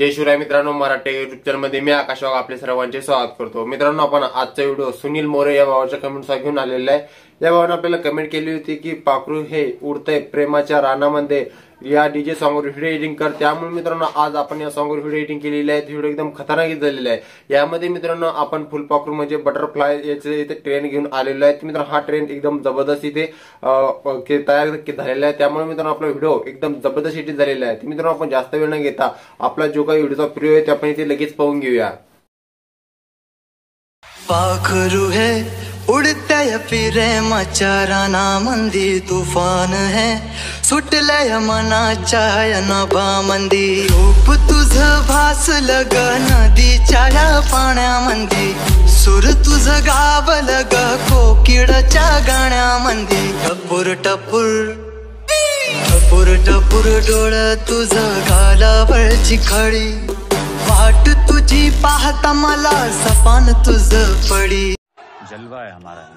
जय शिवराय मित्रांनो मराठी युट्यूब चॅनलमध्ये मी आकाशवाग आपल्या सर्वांचे स्वागत करतो मित्रांनो आपण आजचा व्हिडिओ सुनील मोरे या भावाच्या कमेंटचा घेऊन आलेला आहे या आपल्याला कमेंट केली होती की पाखरू हे उडतंय प्रेमाच्या रानामध्ये या डीजे सॉंगवर व्हिडिओ एडिटिंग कर त्यामुळे मित्रांनो आज आपण या सॉंगवर व्हिडिओ एडिटिंग केलेली आहे व्हिडिओ एकदम खतरनाक झालेला आहे यामध्ये मित्रांनो आपण फुलपाखरू म्हणजे बटरफ्लाय याचे इथे ट्रेन घेऊन आलेलो आहे मित्रांनो हा ट्रेन एकदम जबरदस्त इथे तयार झालेला आहे त्यामुळे मित्रांनो आपला व्हिडिओ एकदम जबरदस्त इथे झालेला आहे मित्रांनो आपण जास्त वेळ न घेता आपला जो काही व्हिडिओचा प्रिय आहे ते आपण इथे लगेच पाहून घेऊया पाखरू हे फिर फिरे मचाराना मंदी तूफान है मना ना बा मंदी रूप तुझ लग नदी चाया पाण्या मंदी, सुर तुझ गावल ग कोकिडच्या मंदी टपुर टपुर टपुर टपुर डोळ तुझ घालावर चिखळी वाट तुझी पाहता मला सपान तुझ पडी जलवा आहे हमारा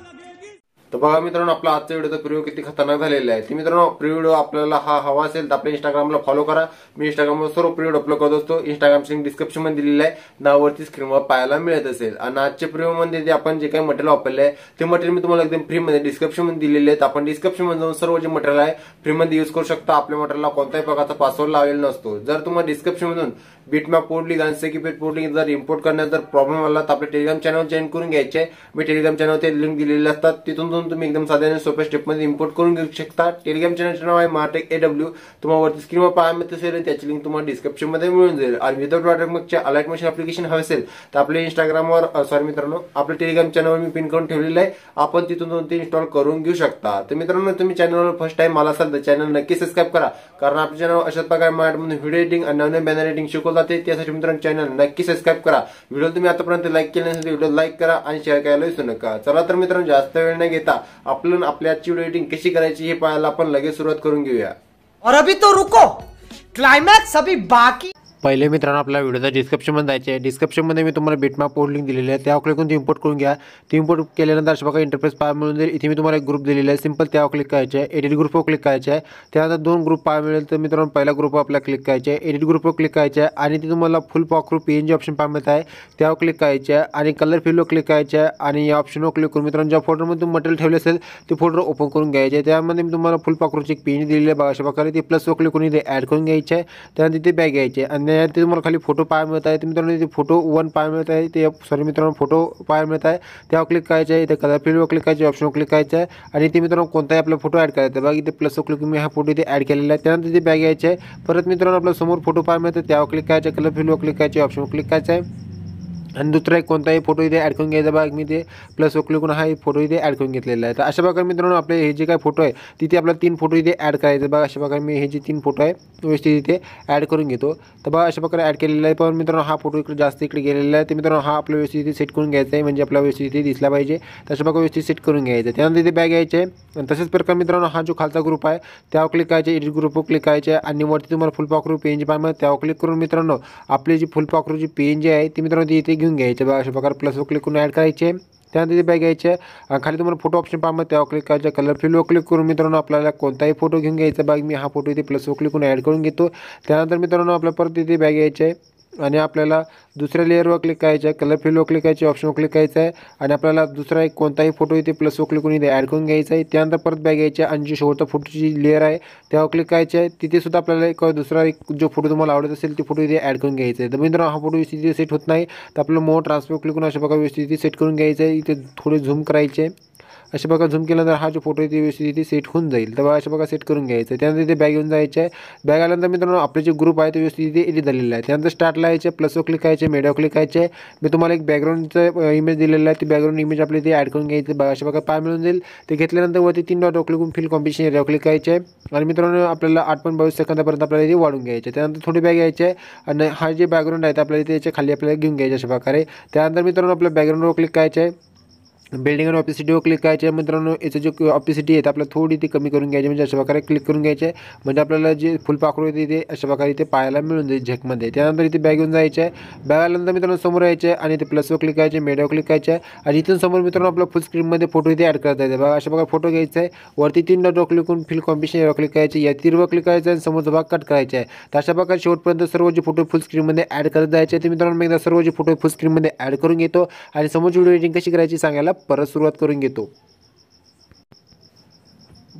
तर बघा मित्रांनो आपला आजचा व्हिडिओचा प्रयोग किती खतरनाक झालेला आहे मित्रांनो मित्रांनो व्हिडिओ आपल्याला हा हवा असेल तर आपल्या इंस्टाग्रामला फॉलो करा मी इंस्टाग्रामवर सर्व प्रिव्हिडिओ अपलोड करत असतो इंस्टाग्राम लिंक डिस्क्रिप्शन मध्ये दिलेलं आहे नावरती स्क्रीनवर पाहायला मिळत असेल आणि आजच्या मध्ये जे आपण जे काही मटेरियल वापरले आहे ते मटेरियल मी तुम्हाला एकदम फ्रीमध्ये मध्ये दिलेले आहेत आपण मध्ये जाऊन सर्व जे मटेरियल आहे फ्रीमध्ये यूज करू शकता आपल्या मटेरियलला कोणत्याही प्रकारचा पासवर्ड लावलेला नसतो जर तुम्हाला डिस्क्रिप्शन मधून बीटमॅप पोर्टली सेक्युपेट पोर्टली जर इम्पोर्ट करण्यात जर प्रॉब्लेम आला तर आपल्या टेलिग्राम चॅनल जॉईन करून घ्यायचे मी टेलिग्राम ते लिंक दिलेले असतात तिथून तुम्ही एकदम साधारण सोप्या स्टेपमध्ये इम्पोर्ट करून घेऊ शकता टेलिग्राम चॅनलचं नाव आहे मार्टेक डब्ल्यू तुम्हाला वरती स्क्रीनवर पाहायला मिळत असेल त्याची लिंक तुम्हाला डिस्क्रिप्शनमध्ये मिळून जाईल आणि विदाउट वाटमगच्या अलर्ट मशीन अप्लिकेशन हवे असेल तर आपल्या इंस्टाग्रामवर सॉरी मित्रांनो आपल्या टेलिग्राम चॅनलवर मी पिन करून ठेवलेलं आहे आपण तिथून दोन ते इन्स्टॉल करून घेऊ शकता तर मित्रांनो तुम्ही चॅनलवर फर्स्ट टाइम मला असाल तर चॅनल नक्की सबस्क्राईब करा कारण आपल्या चॅनल अशा प्रकारे मराठीमधून व्हिडिओ एडिटिंग आणि नवीन बॅनर एडिटिंग शिकवतो दाखवलं जाते त्यासाठी मित्रांनो चॅनल नक्की सबस्क्राईब करा व्हिडिओ तुम्ही आतापर्यंत लाईक केले नसेल व्हिडिओ लाईक करा आणि शेअर करायला विसरू नका चला तर मित्रांनो जास्त वेळ न घेता आपण आजची व्हिडिओ एडिटिंग कशी करायची हे पाहायला आपण लगेच सुरुवात करून घेऊया और अभी तो रुको क्लायमॅक्स अभी बाकी पहिले मित्रांनो आपल्या व्हिडिओचा डिस्क्रिप्शनमध्ये जायचे आहे डिस्क्रिप्शनमध्ये मी तुम्हाला बिटमॅप पोर्ट लिंक दिलेली आहे त्या क्लिक करून ती इम्पोर्ट करून घ्या ती इम्पोर्ट केल्यानंतर अशा बघा इंटरफेस पाहायला मिळून जाईल इथे मी तुम्हाला एक ग्रुप दिलेला आहे सिंपल त्यावर क्लिक करायचे आहे एडिट ग्रुपवर क्लिक करायचे आहे त्यानंतर दोन ग्रुप पाहा मिळेल तर मित्रांनो पहिला ग्रुप आपल्याला क्लिक करायचे एडिट ग्रुपवर क्लिक करायचे आहे आणि ते तुम्हाला फुल पॉक्रू पी एन जी ऑप्शन पाहत आहे त्यावर क्लिक करायचे आहे आणि कलर फिलवर क्लिक करायचे आहे आणि या ऑप्शनवर क्लिक करून मित्रांनो ज्या फोटोमध्ये तुम्ही मटेरियल ठेवले असेल ते फोटो ओपन करून घ्यायचे त्यामध्ये मी तुम्हाला फुल पॉक्रूची एक पी एन दिलेली आहे बघा अशा प्रकारे ती प्लसवर क्लिक करून इथे ॲड करून घ्यायचे आहे त्यानंतर तिथे बॅग घ्यायचे आणि आणि ते तुम्हाला खाली फोटो पाहायला मिळत आहे ते मित्रांनो इथे फोटो वन पाहायला मिळत आहे ते सॉरी मित्रांनो फोटो पाहायला मिळत आहे त्यावर क्लिक करायचं आहे इथे कलर फिल्डवर क्लिक करायचे ऑप्शनवर क्लिक करायचं आहे आणि ते मित्रांनो कोणताही आपला फोटो ॲड करायचा बघा इथे प्लस क्लिक मी हा फोटो इथे ॲड केलेला आहे त्यानंतर ते बॅग यायचे आहे परत मित्रांनो आपल्या समोर फोटो पाहायला मिळतं त्यावर क्लिक करायचं कलर फिल्डवर क्लिक करायचे ऑप्शनवर क्लिक करायचं आहे आणि दुसरा एक कोणताही फोटो इथे ॲड करून घ्यायचा बघा मी ते प्लस क्लिक करून हा फोटो इथे ॲड करून घेतलेला आहे तर अशा प्रकारे मित्रांनो आपले हे जे काय फोटो आहे तिथे आपला तीन फोटो इथे ॲड करायचा बघा अशा प्रकारे मी हे जे तीन फोटो आहे व्यवस्थित इथे ॲड करून घेतो तर बघा अशा प्रकारे ॲड केलेला आहे पण मित्रांनो हा फोटो इकडे जास्त इकडे गेलेला आहे तर मित्रांनो हा आपला व्यवस्थित इथे सेट करून घ्यायचा आहे म्हणजे आपल्या व्यवस्थित इथे दिसला पाहिजे अशा प्रकारे व्यवस्थित सेट करून घ्यायचं आहे त्यानंतर इथे बॅग घ्यायचं आहे तसेच प्रकार मित्रांनो हा जो खालचा ग्रुप आहे त्यावर क्लिक करायचे एडिट ग्रुपवर क्लिक करायचे आणि वरती तुम्हाला फुलपाखरू पी एन जी पाहिजे त्यावर क्लिक करून मित्रांनो आपली जी फुलपाखरूची पी एन जी आहे ती मित्रांनो ती इथे घेऊन घ्यायचे बघा अशा प्रकारे प्लसवर क्लिक करून ॲड करायचे त्यानंतर ते बॅग घ्यायचे खाली तुम्हाला फोटो ऑप्शन पाहिजे त्यावर क्लिक करायचं कलर फिल्डवर क्लिक करून मित्रांनो आपल्याला कोणताही फोटो घेऊन घ्यायचा बॅग मी हा फोटो इथे प्लसवर क्लिक करून ॲड करून घेतो त्यानंतर मित्रांनो आपल्याला परत इथे बॅग घ्यायचे आणि आपल्याला दुसऱ्या लेअरवर क्लिक करायचं आहे कलर फिलवर क्लिक करायचे ऑप्शनवर क्लिक करायचं आहे आणि आपल्याला दुसरा एक कोणताही फोटो इथे प्लसवर क्लिक करून इथे ॲड करून घ्यायचा आहे त्यानंतर परत बॅग आहे आणि जी शेवटचा फोटोची लेअर आहे त्यावर क्लिक करायचं आहे तिथेसुद्धा आपल्याला एक दुसरा एक जो फोटो तुम्हाला आवडत असेल ती फोटो इथे ॲड करून घ्यायचा आहे तर मित्रांनो हा फोटो व्यवस्थित सेट होत नाही तर आपलं मोठ ट्रान्सफर क्लिक करून अशा प्रकारे व्यवस्थित सेट करून घ्यायचं आहे इथे थोडे झूम करायचे अशा बघा झूम केल्यानंतर हा जो फोटो आहे ते व्यवस्थित तिथे सेट होऊन जाईल तर बघा अशा बघा सेट करून घ्यायचं त्यानंतर इथे बॅग येऊन जायचं आहे बॅग आल्यानंतर मित्रांनो आपले जे ग्रुप आहे ते व्यवस्थित इथे एडिट आहे त्यानंतर स्टार्टला यायचे प्लसवर क्लिक करायचे मेडिओ क्लिक करायचे मी तुम्हाला एक बॅकग्राऊंडचं इमेज दिलेलं आहे ती बॅकग्राऊंड इमेज आपली इथे ॲड करून घ्यायचं बघा अशा बघा पाय मिळून जाईल ते घेतल्यानंतर वरती तीन dot click fill competition area click करायचे आणि मित्रांनो आपल्याला आठ पण बावीस सेकंदापर्यंत आपल्याला इथे वाढून घ्यायचे त्यानंतर थोडी बॅग यायचे आणि हा जे बॅकग्राऊंड आहे ते आपल्याला इथे याच्या खाली आपल्याला घेऊन घ्यायचे अशा प्रकारे त्यानंतर मित्रांनो आपल्या बॅकग्राऊंडवर क्लिक करायचं आहे बिल्डिंग आणि ऑपिसिटीवर क्लिक करायचे मित्रांनो याचं जे ऑपिसिटी आहे आपल्याला थोडी ती कमी करून घ्यायची म्हणजे अशा प्रकारे क्लिक करून घ्यायचे म्हणजे आपल्याला जे फुलपाखरू होते ते अशा प्रकारे इथे पाहायला मिळून जाईल झेकमध्ये त्यानंतर इथे बॅग येऊन जायचे आहे बॅग आल्यानंतर मित्रांनो समोर यायचे आणि ते प्लसवर क्लिक करायचे मेडवर क्लिक करायचे आहे आणि इथून समोर मित्रांनो आपल्या फुल स्क्रीनमध्ये फोटो इथे ॲड करता येते बघा अशा प्रकारे फोटो घ्यायचा आहे वरती तीन डॉट क्लिक करून फिल कॉम्पिशन यावर क्लिक करायचे या तीरवर क्लिक करायचं आणि समोरचा भाग कट करायचा आहे तर अशा प्रकारे शेवटपर्यंत सर्व जे फोटो फुल स्क्रीनमध्ये ॲड करत जायचे ते मित्रांनो मी एकदा सर्व जे फोटो फुल स्क्रीनमध्ये ॲड करून घेतो आणि समोर व्हिडिओ एडिटिंग कशी करायची सांगायला परत सुरुवात करून घेतो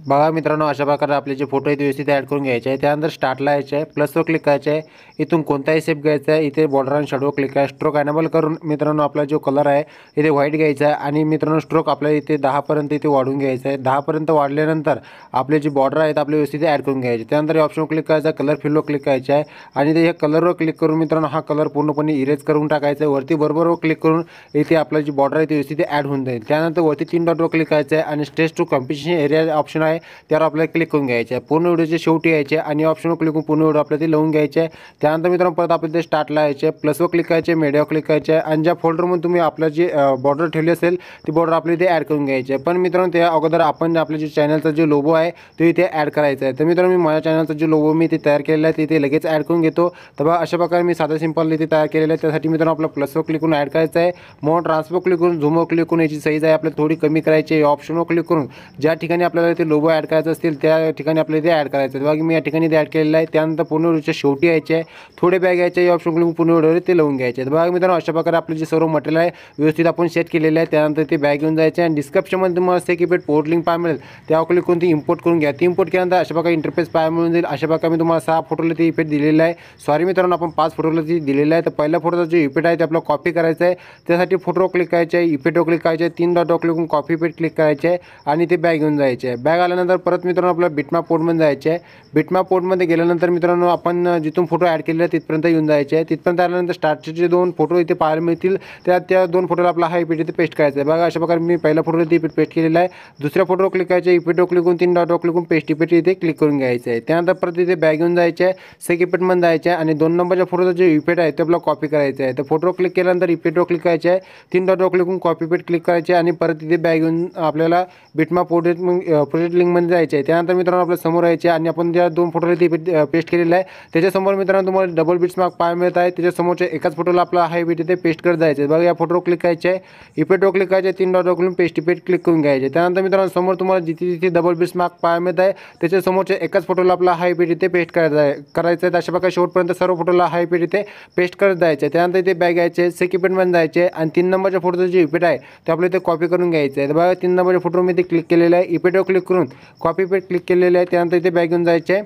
बघा मित्रांनो अशा प्रकारे आपले जे फोटो आहेत व्यवस्थित ॲड करून घ्यायचे आहे त्यानंतर स्टार्टला यायचं आहे प्लसवर क्लिक करायचं आहे इथून कोणताही शेप घ्यायचा आहे इथे बॉर्डर आणि शॅडो क्लिक आहे स्ट्रोक ॲनेबल करून मित्रांनो आपला जो कलर आहे इथे व्हाईट घ्यायचा आहे आणि मित्रांनो स्ट्रोक आपल्याला इथे दहापर्यंत इथे वाढून घ्यायचा आहे दहापर्यंत वाढल्यानंतर आपले जे बॉर्डर आहेत आपले व्यवस्थित ॲड करून घ्यायचे त्यानंतर ऑप्शनवर क्लिक करायचा कलर फिल्डवर क्लिक करायचा आहे आणि ते या कलरवर क्लिक करून मित्रांनो हा कलर पूर्णपणे इरेज करून टाकायचा आहे वरती बरोबरवर क्लिक करून इथे आपला जी बॉर्डर आहे ते व्यवस्थित ॲड होऊन जाईल त्यानंतर वरती तीन डॉटवर क्लिक करायचं आहे आणि stage two competition area option आहे आहे त्यावर आपल्याला क्लिक करून घ्यायचं आहे पूर्ण व्हिडिओचे शेवटी यायचे आणि ऑप्शनवर क्लिक करून पूर्ण व्हिडिओ आपल्याला ते लावून घ्यायचे त्यानंतर मित्रांनो परत आपल्याला ते स्टार्टला यायचे प्लसवर क्लिक करायचे मीडियावर क्लिक करायचे आणि ज्या फोल्डरमधून तुम्ही आपलं जी बॉर्डर ठेवली असेल ती बॉर्डर आपली ते ॲड करून घ्यायची आहे पण मित्रांनो त्या अगोदर आपण आपल्या जे चॅनलचा जो लोबो आहे तो इथे ॲड करायचा आहे तर मित्रांनो मी माझ्या चॅनलचा जो लोबो मी ते तयार केलेला आहे तिथे लगेच ॲड करून घेतो तर बघा अशा प्रकारे मी साधा सिंपल इथे तयार केलेलं आहे त्यासाठी मित्रांनो आपला प्लसवर क्लिक करून ॲड करायचं आहे मग ट्रान्सफर क्लिक करून झुमो क्लिक करून याची साईज आहे आपल्याला थोडी कमी करायची आहे ऑप्शनवर क्लिक करून ज्या ठिकाणी आपल्याला ते लोबो लोगो ॲड करायचं असतील त्या ठिकाणी आपल्याला ते ॲड करायचं बघा मी या ठिकाणी ते ॲड केलेलं आहे त्यानंतर पूर्ण शेवटी यायचे आहे थोडे बॅग यायचे ऑप्शन क्लिक पूर्ण व्हिडिओवर ते लावून घ्यायचे आहेत बघा मित्रांनो अशा प्रकारे आपलं जे सर्व मटेरियल आहे व्यवस्थित आपण सेट केलेलं आहे त्यानंतर ते बॅग घेऊन जायचे आणि डिस्क्रिप्शनमध्ये तुम्हाला सेकिपेट की पेट पोर्ट लिंक पाहा मिळेल त्या क्लिक करून ती इम्पोर्ट करून घ्या ती इम्पोर्ट केल्यानंतर अशा प्रकारे इंटरफेस पाहाय मिळून जाईल अशा प्रकारे मी तुम्हाला सहा फोटोला ते इफेक्ट दिलेलं आहे सॉरी मित्रांनो आपण पाच फोटोला ती दिलेला आहे तर पहिल्या फोटोचा जो इफेक्ट आहे ते आपला कॉपी करायचं आहे त्यासाठी फोटो क्लिक करायचे आहे इफेक्टवर क्लिक करायचे आहे तीन डॉट क्लिक करून कॉपी पेट क्लिक करायचे आहे आणि ते बॅग घेऊन जायचे आहे बॅग आला त्यानंतर परत मित्रांनो आपल्याला बिटमा पोर्टमध्ये जायचे आहे बिटमा पोर्टमध्ये गेल्यानंतर मित्रांनो आपण जिथून फोटो ॲड केलेला तिथपर्यंत येऊन जायचे आहे तिथपर्यंत आल्यानंतर स्टार्टचे जे दोन फोटो इथे पाहायला मिळतील त्या त्या दोन फोटोला आपला हा e इथे पेस्ट करायचा आहे बघा अशा प्रकारे मी पहिला फोटो इथे पेस्ट e केलेला आहे दुसऱ्या फोटोवर क्लिक करायचं इपेटो क्लिकून तीन डॉट क्लिकून पेस्ट इपेट इथे क्लिक करून घ्यायचं आहे त्यानंतर परत इथे बॅग येऊन जायचं आहे सेक e मध्ये जायचं आहे आणि दोन नंबरच्या फोटोचा जो इफेट आहे ते आपला कॉपी करायचं आहे तर फोटोवर क्लिक केल्यानंतर इपेटवर क्लिक करायचं आहे तीन डॉट क्लिकून कॉपी पेट क्लिक करायचे आणि परत इथे बॅग येऊन आपल्याला बिटमा पोर्ट प्रोजेक्ट लिंकमध्ये जायचे आहे त्यानंतर मित्रांनो आपल्या समोर यायचे आणि आपण त्या दोन फोटोला ते पेस्ट केलेलं आहे त्याच्यासमोर मित्रांनो तुम्हाला डबल बीट्स मार्क पाहायला मिळत आहे त्याच्यासमोरच्या एकाच फोटोला आपला हाय बीट इथे पेस्ट करत जायचं आहे बघा या फोटोवर क्लिक करायचे आहे इपेटवर क्लिक करायचे तीन डॉटवर करून पेस्ट इपेट क्लिक करून घ्यायचे त्यानंतर मित्रांनो समोर तुम्हाला जिथे जिथे डबल बिड्स मार्क पाहायला मिळत आहे त्याच्यासमोरच्या एकाच फोटोला आपला हाय बीट इथे पेस्ट करायचा आहे करायचं आहे अशा प्रकारे शेवटपर्यंत सर्व फोटोला हाय पेट इथे पेस्ट करत जायचं आहे त्यानंतर इथे बॅग यायचे सेक इपेटमध्ये जायचे आणि तीन नंबरच्या फोटोचं जे इपेट आहे ते आपल्याला इथे कॉपी करून घ्यायचं आहे बघा तीन नंबरच्या फोटोवर मी ते क्लिक केलेलं आहे इपेटवर क्लिक करून कॉपी पेट क्लिक केलेले आहे त्यानंतर इथे बॅग घेऊन जायचे आहे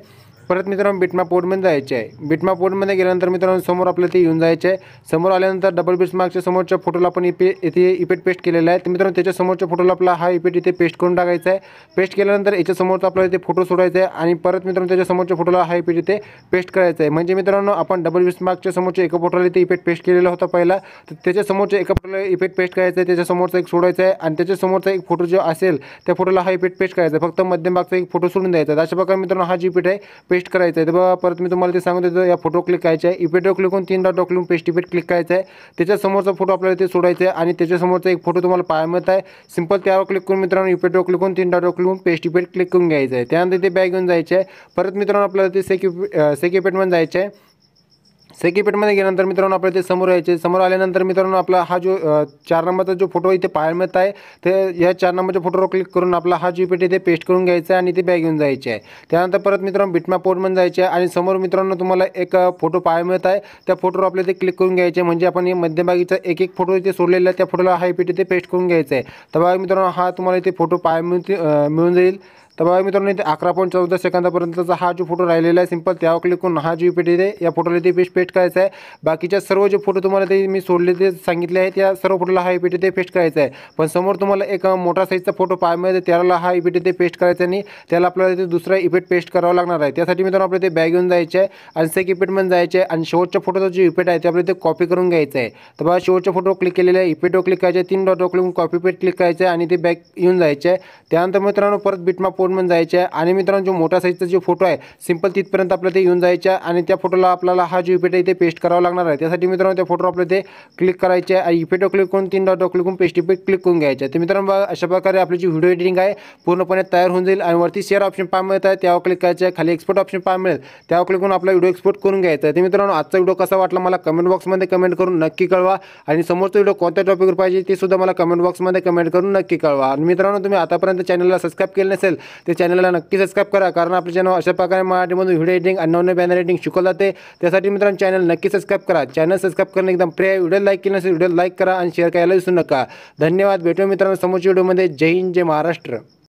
परत मित्रांनो बिटमा पोर्टमध्ये में जाए बिटमा पोर्टमध्ये गेल्यानंतर मित्रांनो समोर आपल्याला ते येऊन जायचे आहे समोर आल्यानंतर डबल बीट्स मार्कच्या समोरच्या फोटोला आपण इपे इथे इपेट पेस्ट के लिए मित्रों मित्रांनो त्याच्या फोटोला आपला हा इपेट इथे पेस्ट करून टाकायचा आहे पेस्ट केल्यानंतर याच्यासमोरचा आपल्याला इथे फोटो सोडायचा आहे आणि परत मित्रांनो त्याच्या फोटोला हा इपेट इतने पेस्ट करायचा आहे म्हणजे अपन डबल बीट्स मार्कच्या समोरच्या एका फोटोला इथे इपेट पेस्ट केलेला होता पहला तो त्याच्या समोरच्या एका इपेट पेस्ट कराया आहे एक सोड़ा है आणि त्याच्यासमोरचा एक फोटो जो आए त्या फोटोला हा इपेट पेस्ट करायचा आहे फक्त मध्यम भागचा एक फोटो सोन द्यायचा अशा प्रकारे मित्रांनो हा जी इपेट आहे पेस्ट करायचं आहे तर बघा परत मी तुम्हाला ते सांगतो या फोटो क्लिक करायचं आहे इपेटो क्लिक करून तीन डॉट क्लिक पेस्ट क्लिक करायचं आहे त्याच्यासमोरचा फोटो आपल्याला ते सोडायचा आहे आणि त्याच्यासमोरचा एक फोटो तुम्हाला पाहायला मिळत आहे सिंपल त्यावर क्लिक करून मित्रांनो इपेटो क्लिक करून तीन डॉट पेस्टीपेट क्लिक क्लिक करून घ्यायचं आहे त्यानंतर ते बॅग घेऊन जायचं आहे परत मित्रांनो आपल्याला ते सेक्यु सेक्युपेटमध्ये जायचं आहे पेटमध्ये गेल्यानंतर मित्रांनो आपल्या ते समोर यायचे समोर आल्यानंतर मित्रांनो आपला हा जो चार नंबरचा जो फोटो इथे पाहायला मिळत आहे ते या चार नंबरच्या फोटोवर क्लिक करून आपला हा जी इथे पेस्ट करून घ्यायचा आहे आणि ते बॅग घेऊन जायचे आहे त्यानंतर परत मित्रांनो बिटमॅप पोर्टमध्ये जायचे आहे आणि समोर मित्रांनो तुम्हाला एक फोटो पाहायला मिळत आहे त्या फोटोवर आपल्या ते क्लिक करून घ्यायचे म्हणजे आपण मध्यभागीचा एक एक फोटो इथे सोडलेला आहे त्या फोटोला हा इथे पेस्ट करून घ्यायचा आहे तर बघा मित्रांनो हा तुम्हाला इथे फोटो पाहायला मिळते मिळून जाईल तर बघा मित्रांनो इथे अकरा पॉईंट चौदा सेकंदापर्यंतचा हा जो फोटो राहिलेला आहे सिंपल त्यावर क्लिक करून हा जी पेट इथे या फोटोला इथे पेस्ट पेस्ट करायचा आहे बाकीच्या सर्व जे फोटो तुम्हाला ते मी सोडले ते सांगितले आहे त्या सर्व फोटोला हा इपेट इथे पेस्ट करायचा आहे पण समोर तुम्हाला एक मोठा साईजचा फोटो पाहायला मिळतो त्याला हा इपेट इथे पेस्ट करायचा आणि त्याला आपल्याला ते दुसरा इपेट पेस्ट करावा लागणार आहे त्यासाठी मित्रांनो आपल्याला ते बॅग घेऊन जायचं आहे आणि सेक म्हणून जायचं आहे आणि शेवटच्या फोटोचा जो इपेट आहे ते आपल्याला ते कॉपी करून घ्यायचं आहे तर बघा शेवटच्या फोटो क्लिक केलेला आहे क्लिक करायचे तीन डॉटवर क्लिक कॉपी पेट क्लिक करायचं आहे आणि ते बॅग येऊन जायचं आहे त्यानंतर मित्रांनो परत बिटमा म्हणून जायचं आहे आणि मित्रांनो जो मोठा साईजचा जो फोटो आहे सिम्पल तिथपर्यंत आपल्याला ते येऊन जायचं आणि त्या फोटोला आपल्याला हा जो इफेटो आहे पेस्ट करावा लागणार आहे त्यासाठी मित्रांनो त्या फोटो आपल्याला ते क्लिक करायचे आहे इफेटो क्लिक करून तीन डॉट क्लिक करून पेस्ट इफेक्ट क्लिक करून घ्यायचं तर मित्रांनो अशा प्रकारे आपली जी व्हिडिओ एडिटिंग आहे पूर्णपणे तयार होऊन जाईल आणि वरती शेअर ऑप्शन पाहा मिळत आहे त्यावर क्लिक करायचं खाली एक्सपोर्ट ऑप्शन पाय मिळेल त्यावर क्लिक करून आपला व्हिडिओ एक्सपोर्ट करून घ्यायचा आहे तर मित्रांनो आजचा व्हिडिओ कसा वाटला मला कमेंट बॉक्समध्ये कमेंट करून नक्की कळवा आणि समोरचा व्हिडिओ कोणत्या टॉपिकवर पाहिजे ते सुद्धा मला कमेंट बॉक्समध्ये कमेंट करून नक्की कळवा आणि मित्रांनो तुम्ही आतापर्यंत चॅनलला सबस्क्राईब केलं नसेल ते चॅनलला नक्की सबस्क्राईब करा कारण आपले चॅनल अशा प्रकारे मराठीमधून व्हिडिओ एडिटिंग अनवने बॅनर एडिंग शिकवलं जाते त्यासाठी मित्रांनो चॅनल नक्की सबस्क्राईब करा चॅनल सबस्क्राईब करणे एकदम प्रिय व्हिडिओ लाईक केला असेल व्हिडिओ लाईक करा आणि शेअर करायला विसरू नका धन्यवाद भेटू मित्रांनो समोरच्या व्हिडिओमध्ये जय हिंद जय महाराष्ट्र